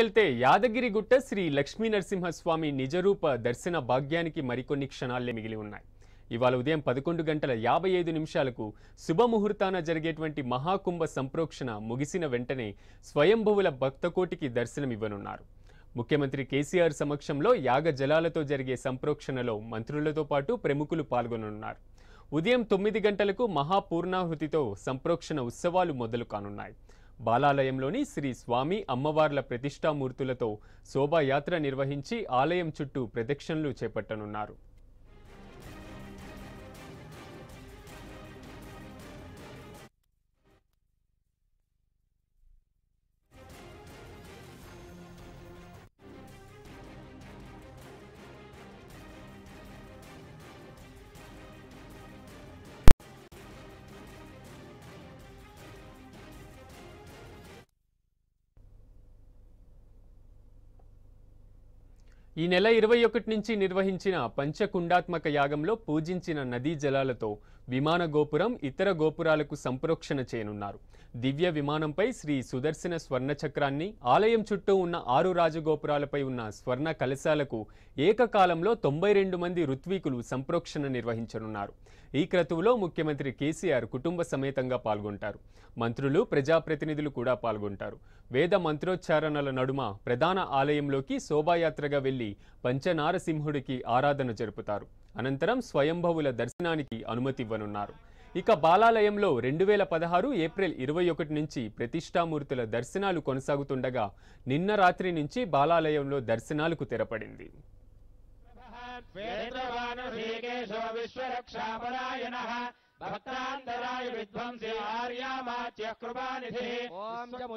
వెళ్తే యాదగిరిగుట్ట శ్రీ లక్ష్మీ నరసింహస్వామి నిజరూప దర్శన భాగ్యానికి మరికొన్ని క్షణాలే మిగిలి ఉన్నాయి ఇవాళ ఉదయం పదకొండు గంటల యాభై ఐదు నిమిషాలకు శుభముహూర్తాన జరిగేటువంటి మహాకుంభ సంప్రోక్షణ ముగిసిన వెంటనే స్వయంభువుల భక్తకోటికి దర్శనమివ్వనున్నారు ముఖ్యమంత్రి కేసీఆర్ సమక్షంలో యాగ జలాలతో జరిగే సంప్రోక్షణలో మంత్రులతో పాటు ప్రముఖులు పాల్గొనున్నారు ఉదయం తొమ్మిది గంటలకు మహాపూర్ణాహుతితో సంప్రోక్షణ ఉత్సవాలు మొదలు కానున్నాయి బాలాలయంలోని శ్రీ స్వామి అమ్మవార్ల ప్రతిష్టామూర్తులతో శోభాయాత్ర నిర్వహించి ఆలయం చుట్టూ ప్రదక్షిణలు చేపట్టనున్నారు ఈ నెల ఇరవై ఒకటి నుంచి నిర్వహించిన పంచకుండాత్మక యాగంలో పూజించిన నదీ జలాలతో విమాన గోపురం ఇతర గోపురాలకు సంప్రోక్షణ చేయనున్నారు దివ్య విమానంపై శ్రీ సుదర్శన స్వర్ణ చక్రాన్ని ఆలయం చుట్టూ ఉన్న ఆరు రాజగోపురాలపై ఉన్న స్వర్ణ కలశాలకు ఏకకాలంలో తొంభై రెండు మంది ఋత్వీకులు సంప్రోక్షణ నిర్వహించనున్నారు ఈ క్రతువులో ముఖ్యమంత్రి కేసీఆర్ కుటుంబ సమేతంగా పాల్గొంటారు మంత్రులు ప్రజాప్రతినిధులు కూడా పాల్గొంటారు వేద మంత్రోచ్చారణల నడుమ ప్రధాన ఆలయంలోకి శోభాయాత్రగా వెళ్లి పంచనారసింహుడికి ఆరాధన జరుపుతారు అనంతరం స్వయంభవుల దర్శనానికి అనుమతివ్వనున్నారు ఇక బాలాలయంలో రెండు వేల పదహారు ఏప్రిల్ ఇరవై ఒకటి నుంచి ప్రతిష్టామూర్తుల దర్శనాలు కొనసాగుతుండగా నిన్న రాత్రి నుంచి బాలాలయంలో దర్శనాలకు తెరపడింది ఓం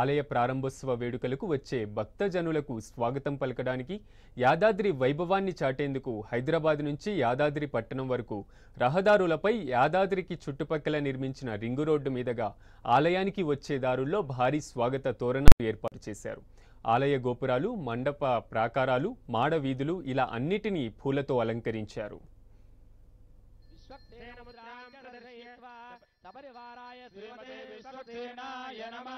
ఆలయ ప్రారంభోత్సవ వేడుకలకు వచ్చే భక్తజనులకు స్వాగతం పలకడానికి యాదాద్రి వైభవాన్ని చాటేందుకు హైదరాబాద్ నుంచి యాదాద్రి పట్టణం వరకు రహదారులపై యాదాద్రికి చుట్టుపక్కల నిర్మించిన రింగు రోడ్డు మీదుగా ఆలయానికి వచ్చే దారుల్లో భారీ స్వాగత తోరణం ఏర్పాటు చేశారు ఆలయ గోపురాలు మండప ప్రాకారాలు మాడ వీధులు ఇలా అన్నిటినీ పూలతో అలంకరించారు శ్రీమతే విశ్వసేనాయ నమ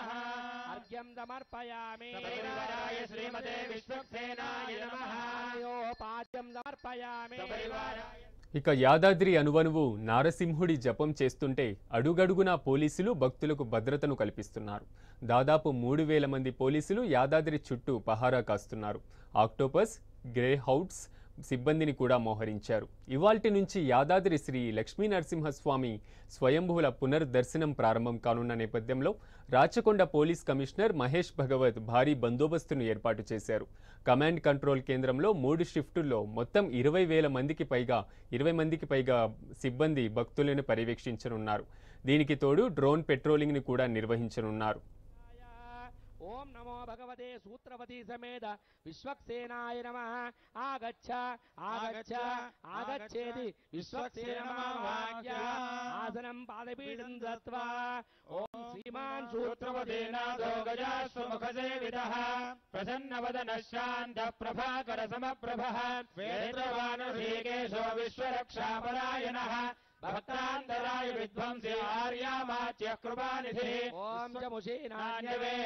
ఇక యాదాద్రి అనువనువు నారసింహుడి జపం చేస్తుంటే అడుగడుగున పోలీసులు భక్తులకు భద్రతను కల్పిస్తున్నారు దాదాపు మూడు వేల మంది పోలీసులు యాదాద్రి చుట్టూ పహారా కాస్తున్నారు ఆక్టోపస్ గ్రే హౌట్స్ సిబ్బందిని కూడా మోహరించారు ఇవాల్టి నుంచి యాదాద్రి శ్రీ లక్ష్మీ నరసింహస్వామి స్వయంభువుల పునర్దర్శనం ప్రారంభం కానున్న నేపథ్యంలో రాచకొండ పోలీస్ కమిషనర్ మహేష్ భగవత్ భారీ బందోబస్తును ఏర్పాటు చేశారు కమాండ్ కంట్రోల్ కేంద్రంలో మూడు షిఫ్టుల్లో మొత్తం ఇరవై వేల మందికి పైగా ఇరవై మందికి పైగా సిబ్బంది భక్తులను పర్యవేక్షించనున్నారు దీనికి తోడు డ్రోన్ పెట్రోలింగ్ని కూడా నిర్వహించనున్నారు ఓం నమో భగవతే సూత్రవతి సమేత విశ్వక్సేనాయ నమ ఆగచ్చ ఆగచ్చ ఆగచ్చేది విశ్వక్సేనమాసనం పాదపీఠం దత్వా ఓం శ్రీమాన్ సూత్రవదేనాదో గజాశ్వముఖసేవిత ప్రసన్నవదన శాంత ప్రభాకర సమప్రభ వేద్రవానసేకేశో విశ్వరక్షాపరాయణ భక్తాంతరాయ విధ్వంసి ఆర్యామాచ్య కృపానిధి ఓం చముషీనాన్యవే